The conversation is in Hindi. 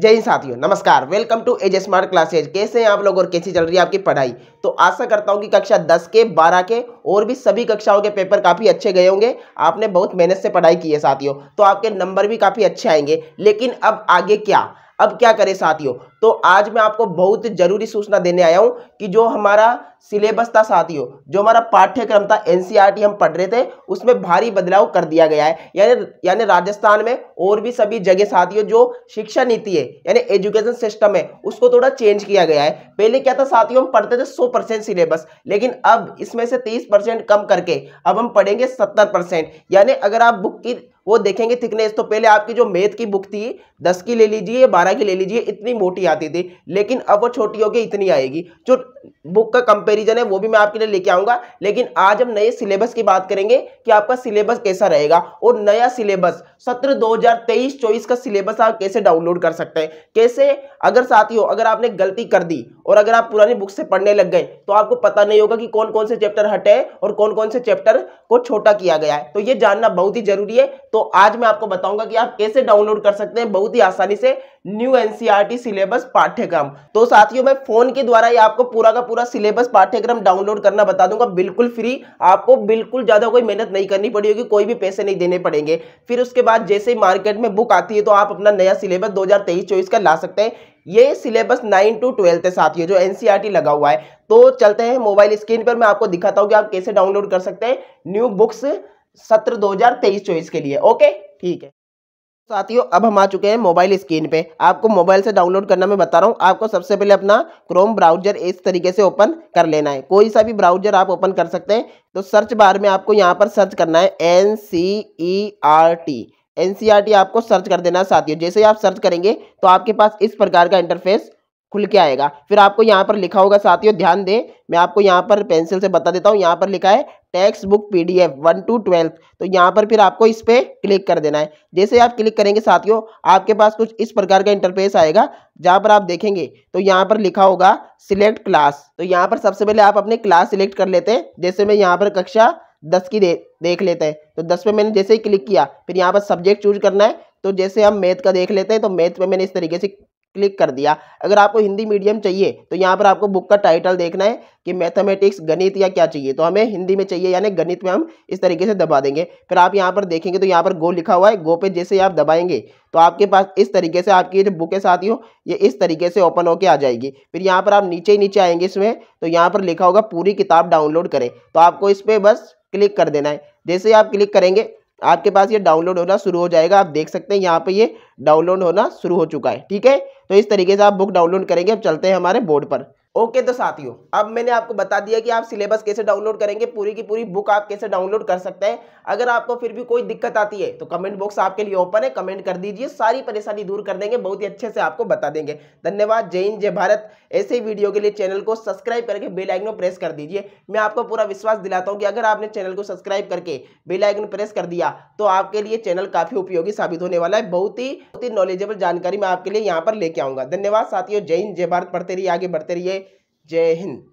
जय हिंद साथियों नमस्कार welcome to edge smart classes कैसे हैं आप लोग और कैसी चल रही है आपकी पढ़ाई तो आशा करता हूं कि कक्षा 10 के 12 के और भी सभी कक्षाओं के पेपर काफ़ी अच्छे गए होंगे आपने बहुत मेहनत से पढ़ाई की है साथियों तो आपके नंबर भी काफ़ी अच्छे आएंगे लेकिन अब आगे क्या अब क्या करें साथियों तो आज मैं आपको बहुत जरूरी सूचना देने आया हूं कि जो हमारा सिलेबस था साथियों जो हमारा पाठ्यक्रम था एनसीईआरटी e हम पढ़ रहे थे उसमें भारी बदलाव कर दिया गया है यानी यानी राजस्थान में और भी सभी जगह साथियों जो शिक्षा नीति है यानी एजुकेशन सिस्टम है उसको थोड़ा चेंज किया गया है पहले क्या था साथियों हम पढ़ते थे सौ परसेंट सिलेबस लेकिन अब इसमें से तीस परसेंट कम करके अब हम पढ़ेंगे सत्तर परसेंट यानी अगर आप बुक की वो देखेंगे थिकनेस तो पहले आपकी जो मेथ की बुक थी दस की ले लीजिए या बारह की ले लीजिए इतनी मोटी आती थी लेकिन अब वो छोटी होगी इतनी आएगी जो बुक का कंपैरिजन है वो भी मैं आपके लिए लेके आऊँगा लेकिन आज हम नए सिलेबस की बात करेंगे कि आपका सिलेबस कैसा रहेगा और नया सिलेबस सत्र दो हज़ार तेईस का सिलेबस आप कैसे डाउनलोड कर सकते हैं कैसे अगर साथी हो अगर आपने गलती कर दी और अगर आप पुरानी बुक से पढ़ने लग गए तो आपको पता नहीं होगा कि कौन कौन से चैप्टर हटे और कौन कौन से चैप्टर को छोटा किया गया है तो ये जानना बहुत ही जरूरी है तो आज मैं आपको बताऊंगा कि आप कैसे डाउनलोड कर सकते हैं बहुत ही आसानी से न्यू एनसीईआरटी सिलेबस पाठ्यक्रम तो साथियों मैं फोन के द्वारा ही आपको पूरा का पूरा सिलेबस पाठ्यक्रम डाउनलोड करना बता दूंगा बिल्कुल फ्री आपको बिल्कुल ज्यादा कोई मेहनत नहीं करनी पड़ेगी कोई भी पैसे नहीं देने पड़ेंगे फिर उसके बाद जैसे ही मार्केट में बुक आती है तो आप अपना नया सिलेबस दो हजार का ला सकते हैं ये सिलेबस नाइन टू ट्वेल्थ है साथियों जो एनसीआरटी e लगा हुआ है तो चलते हैं मोबाइल स्क्रीन पर मैं आपको दिखाता हूँ कि आप कैसे डाउनलोड कर सकते हैं न्यू बुक्स सत्र 2023-24 के लिए ओके ठीक है तो साथियों अब हम आ चुके हैं मोबाइल स्क्रीन पे आपको मोबाइल से डाउनलोड करना मैं बता रहा हूँ आपको सबसे पहले अपना क्रोम ब्राउजर इस तरीके से ओपन कर लेना है कोई सा भी ब्राउजर आप ओपन कर सकते हैं तो सर्च बार में आपको यहाँ पर सर्च करना है N C E R T N C R T आपको सर्च कर देना है साथियों जैसे ही आप सर्च करेंगे तो आपके पास इस प्रकार का इंटरफेस खुल के आएगा फिर आपको यहाँ पर लिखा होगा साथियों ध्यान दें मैं आपको यहाँ पर पेंसिल से बता देता हूँ यहाँ पर लिखा है text book P D F one two twelfth तो यहाँ पर फिर आपको इस पर क्लिक कर देना है जैसे आप क्लिक करेंगे साथियों आपके पास कुछ इस प्रकार का इंटरफेस आएगा जहाँ पर आप देखेंगे तो यहाँ पर लिखा होगा सिलेक्ट क्लास तो यहाँ पर सबसे पहले आप अपने क्लास सिलेक्ट कर लेते हैं जैसे मैं यहाँ पर कक्षा दस की दे देख लेते हैं तो दस पे मैंने जैसे ही क्लिक किया फिर यहाँ पर सब्जेक्ट चूज करना है तो जैसे हम मैथ का देख लेते हैं तो मैथ पे मैंने इस तरीके से क्लिक कर दिया अगर आपको हिंदी मीडियम चाहिए तो यहाँ पर आपको बुक का टाइटल देखना है कि मैथमेटिक्स गणित या क्या चाहिए तो हमें हिंदी में चाहिए यानी गणित में हम इस तरीके से दबा देंगे फिर आप यहाँ पर देखेंगे तो यहाँ पर गो लिखा हुआ है गो पे जैसे आप दबाएंगे तो आपके पास इस तरीके से आपकी जो बुक है साथियों ये इस तरीके से ओपन होकर आ जाएगी फिर यहाँ पर आप नीचे ही नीचे आएंगे इसमें तो यहाँ पर लिखा होगा पूरी किताब डाउनलोड करें तो आपको इस पर बस क्लिक कर देना है जैसे आप क्लिक करेंगे आपके पास ये डाउनलोड होना शुरू हो जाएगा आप देख सकते हैं यहाँ पे ये डाउनलोड होना शुरू हो चुका है ठीक है तो इस तरीके से आप बुक डाउनलोड करेंगे अब चलते हैं हमारे बोर्ड पर ओके तो साथियों अब मैंने आपको बता दिया कि आप सिलेबस कैसे डाउनलोड करेंगे पूरी की पूरी बुक आप कैसे डाउनलोड कर सकते हैं अगर आपको फिर भी कोई दिक्कत आती है तो कमेंट बॉक्स आपके लिए ओपन है कमेंट कर दीजिए सारी परेशानी दूर कर देंगे बहुत ही अच्छे से आपको बता देंगे धन्यवाद जय हिंद जय भारत ऐसे वीडियो के लिए चैनल को सब्सक्राइब करके बेलाइकन प्रेस कर दीजिए मैं आपको पूरा विश्वास दिलाता हूँ कि अगर आपने चैनल को सब्सक्राइब करके बेलाइकन प्रेस कर दिया तो आपके लिए चैनल काफ़ी उपयोगी साबित होने वाला है बहुत ही बहुत ही नॉलेजेबल जानकारी मैं आपके लिए यहाँ पर लेके आऊँगा धन्यवाद साथियों जय हिंद जय भारत पढ़ते रहिए आगे बढ़ते रहिए जय हिंद